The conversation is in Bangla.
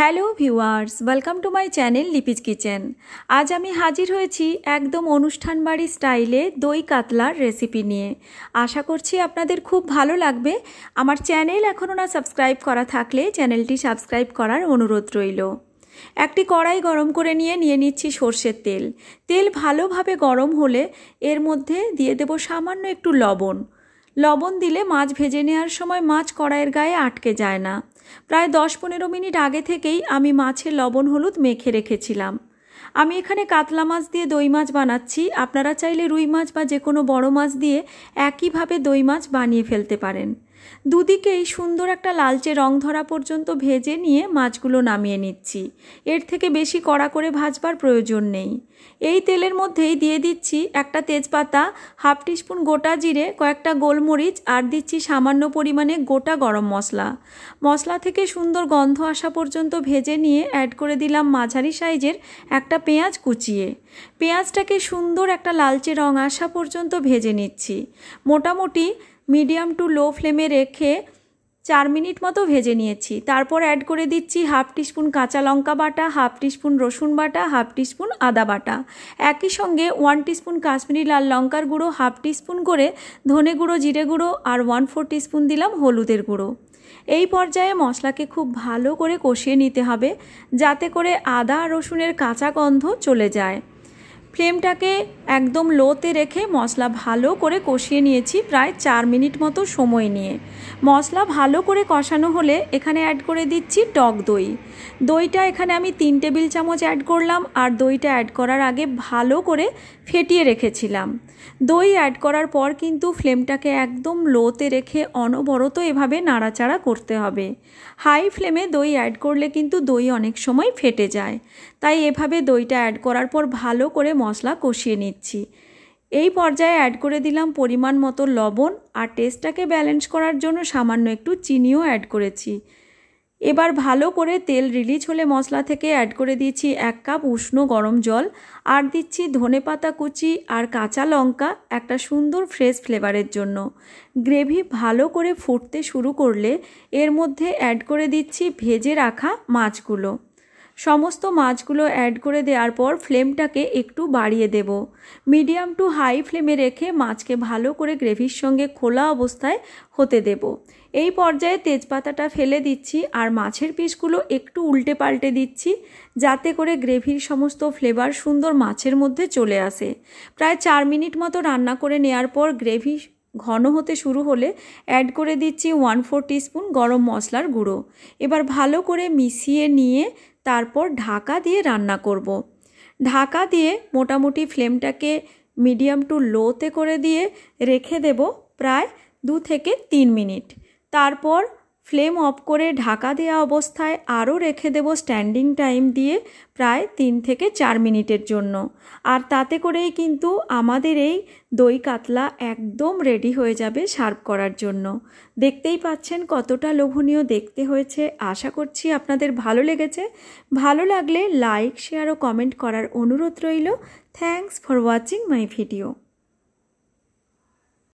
Hello viewers welcome to my channel Lipi's kitchen আজ আমি হাজির হয়েছি একদম অনুষ্ঠান বাড়ি স্টাইলে দই কাতলার রেসিপি নিয়ে আশা করছি আপনাদের খুব ভালো লাগবে আমার চ্যানেল এখনও না সাবস্ক্রাইব করা থাকলে চ্যানেলটি সাবস্ক্রাইব করার অনুরোধ রইল একটি কড়াই গরম করে নিয়ে নিয়ে নিচ্ছি সর্ষের তেল তেল ভালোভাবে গরম হলে এর মধ্যে দিয়ে দেব সামান্য একটু লবণ লবণ দিলে মাছ ভেজে নেওয়ার সময় মাছ কড়াইয়ের গায়ে আটকে যায় না প্রায় দশ পনেরো মিনিট আগে থেকেই আমি মাছের লবণ হলুদ মেখে রেখেছিলাম আমি এখানে কাতলা মাছ দিয়ে দই মাছ বানাচ্ছি আপনারা চাইলে রুই মাছ বা যে কোনো বড় মাছ দিয়ে একইভাবে দই মাছ বানিয়ে ফেলতে পারেন দুদিকেই সুন্দর একটা লালচে রং ধরা পর্যন্ত ভেজে নিয়ে মাছগুলো নামিয়ে নিচ্ছি এর থেকে বেশি কড়া করে ভাজবার প্রয়োজন নেই এই তেলের মধ্যেই দিয়ে দিচ্ছি একটা তেজপাতা হাফ টিস্পুন গোটা জিরে কয়েকটা গোলমরিচ আর দিচ্ছি সামান্য পরিমাণে গোটা গরম মশলা মশলা থেকে সুন্দর গন্ধ আসা পর্যন্ত ভেজে নিয়ে অ্যাড করে দিলাম মাঝারি সাইজের একটা পেঁয়াজ কুচিয়ে পেঁয়াজটাকে সুন্দর একটা লালচে রং আসা পর্যন্ত ভেজে নিচ্ছি মোটামুটি মিডিয়াম টু লো ফ্লেমে রেখে চার মিনিট মতো ভেজে নিয়েছি তারপর অ্যাড করে দিচ্ছি হাফ স্পুন কাঁচা লঙ্কা বাটা হাফ স্পুন রসুন বাটা হাফ স্পুন আদা বাটা একই সঙ্গে ওয়ান টিস্পুন কাশ্মীরি লাল লঙ্কার গুঁড়ো হাফ স্পুন করে ধনে গুঁড়ো জিরে গুঁড়ো আর ওয়ান ফোর টিস্পুন দিলাম হলুদের গুঁড়ো এই পর্যায়ে মশলাকে খুব ভালো করে কষিয়ে নিতে হবে যাতে করে আদা রসুনের কাঁচা গন্ধ চলে যায় ফ্লেমটাকে একদম লোতে রেখে মশলা ভালো করে কষিয়ে নিয়েছি প্রায় চার মিনিট মতো সময় নিয়ে মশলা ভালো করে কষানো হলে এখানে অ্যাড করে দিচ্ছি টক দই দইটা এখানে আমি তিন টেবিল চামচ অ্যাড করলাম আর দইটা অ্যাড করার আগে ভালো করে ফেটিয়ে রেখেছিলাম দই অ্যাড করার পর কিন্তু ফ্লেমটাকে একদম লোতে রেখে অনবরত এভাবে নাড়াচাড়া করতে হবে হাই ফ্লেমে দই অ্যাড করলে কিন্তু দই অনেক সময় ফেটে যায় তাই এভাবে দইটা অ্যাড করার পর ভালো করে মশলা কষিয়ে নিচ্ছি এই পর্যায়ে অ্যাড করে দিলাম পরিমাণ মতো লবণ আর টেস্টটাকে ব্যালেন্স করার জন্য সামান্য একটু চিনিও অ্যাড করেছি এবার ভালো করে তেল রিলিজ হলে মশলা থেকে অ্যাড করে দিয়েছি এক কাপ উষ্ণ গরম জল আর দিচ্ছি ধনে পাতা কুচি আর কাঁচা লঙ্কা একটা সুন্দর ফ্রেশ ফ্লেভারের জন্য গ্রেভি ভালো করে ফুটতে শুরু করলে এর মধ্যে অ্যাড করে দিচ্ছি ভেজে রাখা মাছগুলো সমস্ত মাছগুলো অ্যাড করে দেওয়ার পর ফ্লেমটাকে একটু বাড়িয়ে দেব মিডিয়াম টু হাই ফ্লেমে রেখে মাছকে ভালো করে গ্রেভির সঙ্গে খোলা অবস্থায় হতে দেব এই পর্যায়ে তেজপাতাটা ফেলে দিচ্ছি আর মাছের পিসগুলো একটু উল্টে পাল্টে দিচ্ছি যাতে করে গ্রেভির সমস্ত ফ্লেভার সুন্দর মাছের মধ্যে চলে আসে প্রায় চার মিনিট মতো রান্না করে নেওয়ার পর গ্রেভি ঘন হতে শুরু হলে অ্যাড করে দিচ্ছি ওয়ান ফোর টিস্পুন গরম মশলার গুঁড়ো এবার ভালো করে মিশিয়ে নিয়ে তারপর ঢাকা দিয়ে রান্না করব। ঢাকা দিয়ে মোটামুটি ফ্লেমটাকে মিডিয়াম টু লোতে করে দিয়ে রেখে দেব প্রায় দু থেকে তিন মিনিট তারপর ফ্লেম অফ করে ঢাকা দেওয়া অবস্থায় আরও রেখে দেব স্ট্যান্ডিং টাইম দিয়ে প্রায় তিন থেকে চার মিনিটের জন্য আর তাতে করেই কিন্তু আমাদের এই দই কাতলা একদম রেডি হয়ে যাবে সার্ভ করার জন্য দেখতেই পাচ্ছেন কতটা লোভনীয় দেখতে হয়েছে আশা করছি আপনাদের ভালো লেগেছে ভালো লাগলে লাইক শেয়ার ও কমেন্ট করার অনুরোধ রইল thanks for watching my video